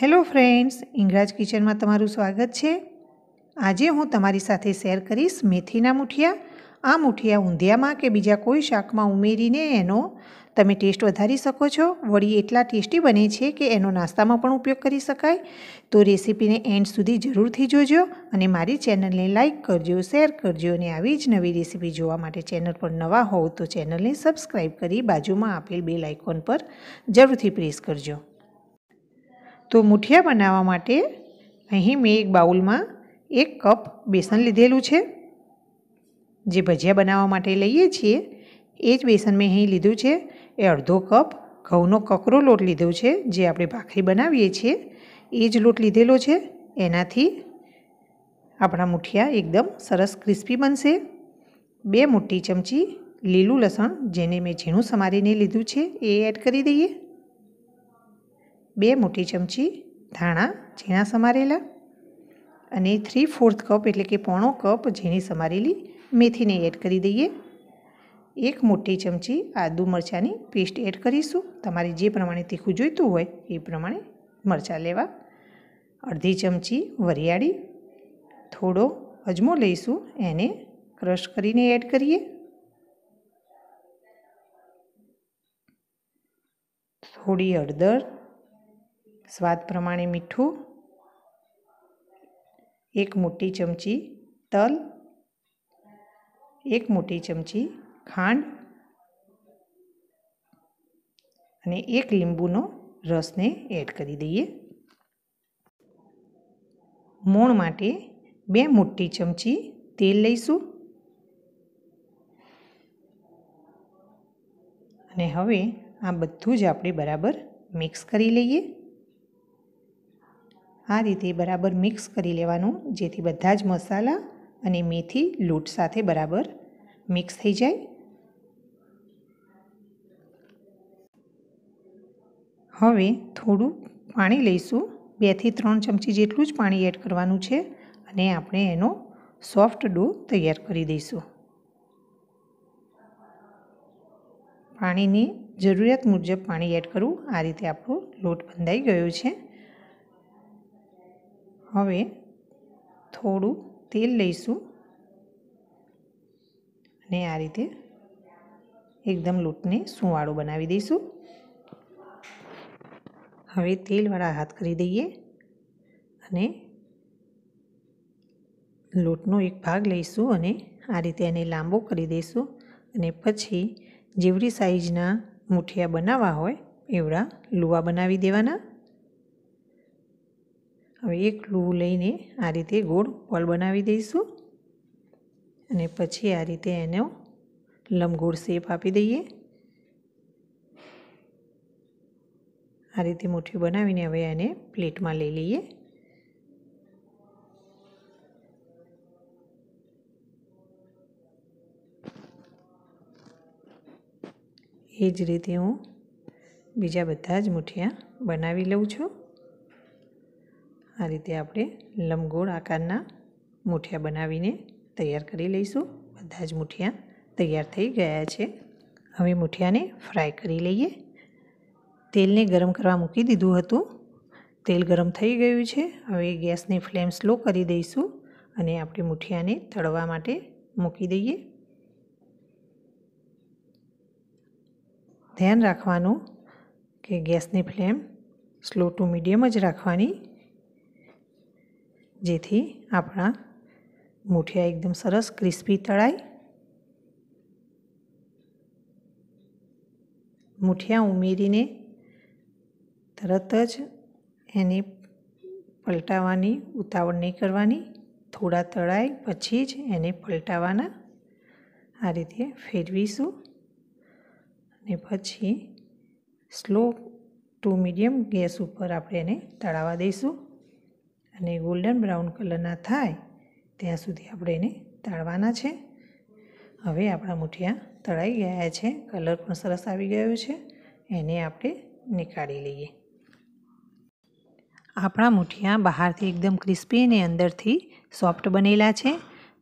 hello friends ઇંગરાજ કિચનમાં તમારું સ્વાગત છે આજે હું તમારી સાથે શેર કરીશ મેથીના મુઠિયા આ મૂઠિયા ઊંધિયામાં કે બીજા કોઈ શાકમાં ઉમેરીને એનો તમે ટેસ્ટ વધારી શકો છો વળી એટલા ટેસ્ટી બને છે કે એનો નાસ્તામાં પણ ઉપયોગ કરી શકાય તો રેસીપીને એન્ડ સુધી જરૂરથી જોજો અને મારી ચેનલને લાઇક કરજો શેર કરજો અને આવી જ નવી રેસીપી જોવા માટે ચેનલ પર નવા હોવ તો ચેનલને સબસ્ક્રાઈબ કરી બાજુમાં આપેલ બે લાઇકોન પર જરૂરથી પ્રેસ કરજો તો મુઠિયા બનાવવા માટે અહીં મેં એક બાઉલમાં એક કપ બેસન લીધેલું છે જે ભજીયા બનાવવા માટે લઈએ છીએ એ જ બેસન મેં અહીં લીધું છે એ અડધો કપ ઘઉંનો કકરો લોટ લીધો છે જે આપણે ભાખરી બનાવીએ છીએ એ જ લોટ લીધેલો છે એનાથી આપણા મુઠિયા એકદમ સરસ ક્રિસ્પી બનશે બે મોટી ચમચી લીલું લસણ જેને મેં ઝીણું સમારીને લીધું છે એ એડ કરી દઈએ બે મોટી ચમચી ધાણા ઝીણા સમારેલા અને થ્રી ફોર્થ કપ એટલે કે પોણો કપ ઝીણી સમારેલી મેથીને એડ કરી દઈએ એક મોટી ચમચી આદુ મરચાંની પેસ્ટ એડ કરીશું તમારે જે પ્રમાણે તીખું જોઈતું હોય એ પ્રમાણે મરચાં લેવા અડધી ચમચી વરિયાળી થોડો અજમો લઈશું એને ક્રશ કરીને એડ કરીએ થોડી હળદર સ્વાદ પ્રમાણે મીઠું એક મોટી ચમચી તલ એક મોટી ચમચી ખાંડ અને એક લીંબુનો રસને એડ કરી દઈએ મોણ માટે બે મોટી ચમચી તેલ લઈશું અને હવે આ બધું જ આપણે બરાબર મિક્સ કરી લઈએ આ રીતે બરાબર મિક્સ કરી લેવાનું જેથી બધા જ મસાલા અને મેથી લૂટ સાથે બરાબર મિક્સ થઈ જાય હવે થોડું પાણી લઈશું બેથી ત્રણ ચમચી જેટલું જ પાણી એડ કરવાનું છે અને આપણે એનો સોફ્ટ ડો તૈયાર કરી દઈશું પાણીની જરૂરિયાત મુજબ પાણી એડ કરવું આ રીતે આપણો લોટ બંધાઈ ગયો છે હવે થોડું તેલ લઈશું અને આ રીતે એકદમ લોટને સુંવાળો બનાવી દઈશું હવે તેલવાળા હાથ કરી દઈએ અને લોટનો એક ભાગ લઈશું અને આ રીતે એને લાંબો કરી દઈશું અને પછી જેવડી સાઈઝના મુઠિયા બનાવવા હોય એવડા લુવા બનાવી દેવાના હવે એક લૂ લઈને આ રીતે ગોળ બોલ બનાવી દઈશું અને પછી આ રીતે એનો લંબગોળ શેપ આપી દઈએ આ રીતે મુઠ્ઠી બનાવીને હવે એને પ્લેટમાં લઈ લઈએ એ જ રીતે હું બીજા બધા જ મુઠિયા બનાવી લઉં છું આ રીતે આપણે લંબગોળ આકારના મૂઠિયા બનાવીને તૈયાર કરી લઈશું બધા જ મૂઠિયા તૈયાર થઈ ગયા છે હવે મૂઠિયાને ફ્રાય કરી લઈએ તેલને ગરમ કરવા મૂકી દીધું હતું તેલ ગરમ થઈ ગયું છે હવે ગેસની ફ્લેમ સ્લો કરી દઈશું અને આપણે મૂઠિયાને તળવા માટે મૂકી દઈએ ધ્યાન રાખવાનું કે ગેસની ફ્લેમ સ્લો ટુ મીડિયમ જ રાખવાની જેથી આપણા મૂઠિયા એકદમ સરસ ક્રિસ્પી તળાય મૂઠિયા ઉમેરીને તરત જ એને પલટાવાની ઉતાવળ નહીં કરવાની થોડા તળાય પછી જ એને પલટાવાના આ રીતે ફેરવીશું અને પછી સ્લો ટુ મીડિયમ ગેસ ઉપર આપણે એને તળાવા દઈશું અને ગોલ્ડન બ્રાઉન કલરના થાય ત્યાં સુધી આપણે એને તળવાના છે હવે આપણા મૂઠિયા તળાઈ ગયા છે કલર પણ સરસ આવી ગયો છે એને આપણે નીકાળી લઈએ આપણા મૂઠિયા બહારથી એકદમ ક્રિસ્પી અને અંદરથી સોફ્ટ બનેલા છે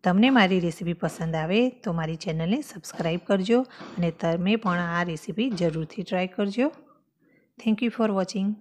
તમને મારી રેસીપી પસંદ આવે તો મારી ચેનલને સબસ્ક્રાઈબ કરજો અને તમે પણ આ રેસીપી જરૂરથી ટ્રાય કરજો થેન્ક યુ ફોર વોચિંગ